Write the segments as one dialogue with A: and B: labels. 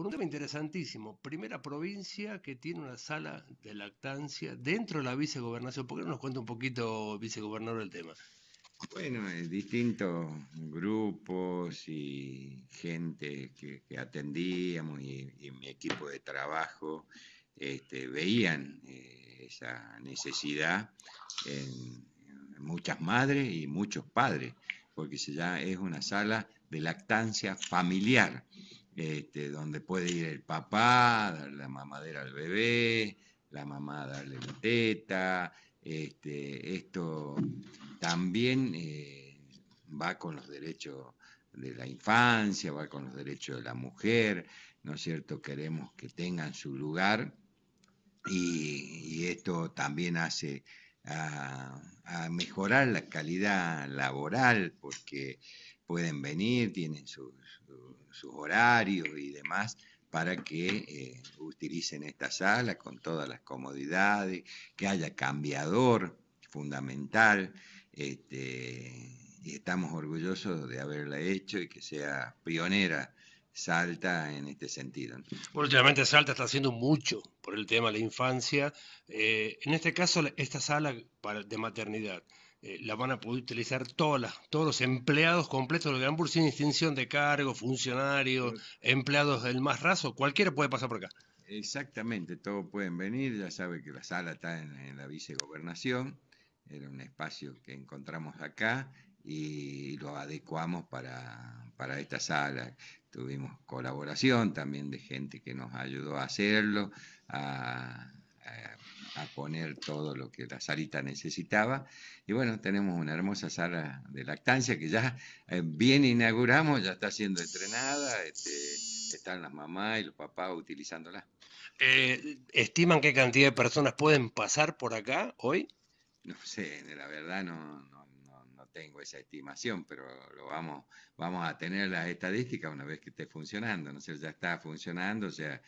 A: Por un tema interesantísimo, primera provincia que tiene una sala de lactancia dentro de la vicegobernación. ¿Por qué no nos cuenta un poquito, vicegobernador, el tema?
B: Bueno, distintos grupos y gente que, atendíamos y, mi equipo de trabajo este, veían eh, esa necesidad en muchas madres y muchos padres, porque ya es una sala de lactancia familiar. Este, donde puede ir el papá, darle la mamadera al bebé, la mamá darle la teta. Este, esto también eh, va con los derechos de la infancia, va con los derechos de la mujer, ¿no es cierto? Queremos que tengan su lugar y, esto también hace a, mejorar la calidad laboral porque pueden venir, tienen sus sus horarios y demás para que eh, utilicen esta sala con todas las comodidades, que haya cambiador fundamental. Este, y estamos orgullosos de haberla hecho y que sea pionera Salta en este sentido.
A: Últimamente Salta está haciendo mucho por el tema de la infancia. Eh, en este caso, esta sala de maternidad eh, la van a poder utilizar todas todos los empleados completos de Gran sin distinción de cargo, funcionarios, empleados del más raso, cualquiera puede pasar por acá.
B: Exactamente, todos pueden venir, ya sabe que la sala está en, la vicegobernación, era un espacio que encontramos acá y lo adecuamos para, esta sala. Tuvimos colaboración también de gente que nos ayudó a hacerlo, a a poner todo lo que la salita necesitaba. Y bueno, tenemos una hermosa sala de lactancia que ya eh, bien inauguramos, ya está siendo estrenada este,
A: están las mamás y los papás utilizándola. Eh, ¿Estiman qué cantidad de personas pueden pasar por acá hoy? No sé, la verdad no, no,
B: no, tengo esa estimación, pero lo vamos, vamos a tener las estadísticas una vez que esté funcionando, ¿no sé? Ya está funcionando, o sea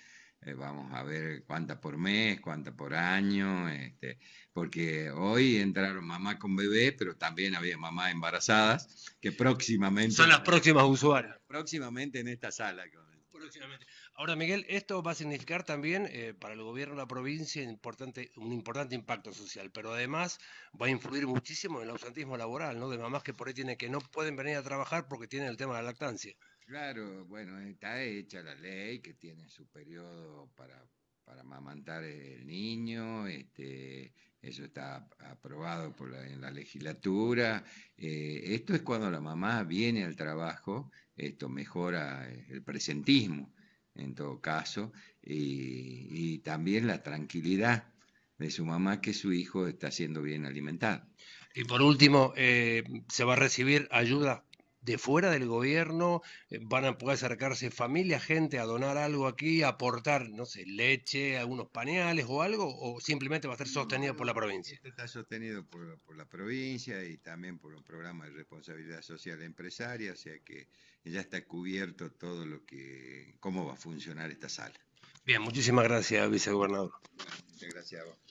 B: eh, vamos a ver cuántas por mes, cuántas por año, este, porque hoy entraron mamás con bebé, pero también había mamás embarazadas que próximamente... Son las próximas usuarias. Próximamente en esta sala.
A: Próximamente. Ahora, Miguel, esto va a significar también eh, para el gobierno de la provincia importante, un importante impacto social, pero además va a influir muchísimo en el ausentismo laboral, ¿no? De mamás que por ahí tienen que no pueden venir a trabajar porque tienen el tema de la lactancia.
B: Claro, bueno, está hecha la ley que tiene su periodo para, para amamantar el niño, este, eso está aprobado por en la legislatura. Eh, esto es cuando la mamá viene al trabajo, esto mejora eh, el presentismo en todo caso, y, también la tranquilidad de su mamá que su hijo está siendo bien alimentado.
A: Y por último, eh, ¿se va a recibir ayuda de fuera del gobierno eh, van a poder acercarse familia, gente a donar algo aquí, aportar, no sé, leche, algunos pañales o algo, o simplemente va a ser sostenido por la provincia? Este está sostenido por, por, la provincia y también por un
B: programa de responsabilidad social empresaria, o sea que ya está cubierto todo lo que,
A: cómo va a funcionar esta sala. Bien, muchísimas gracias, vicegobernador.
B: Muchas gracias a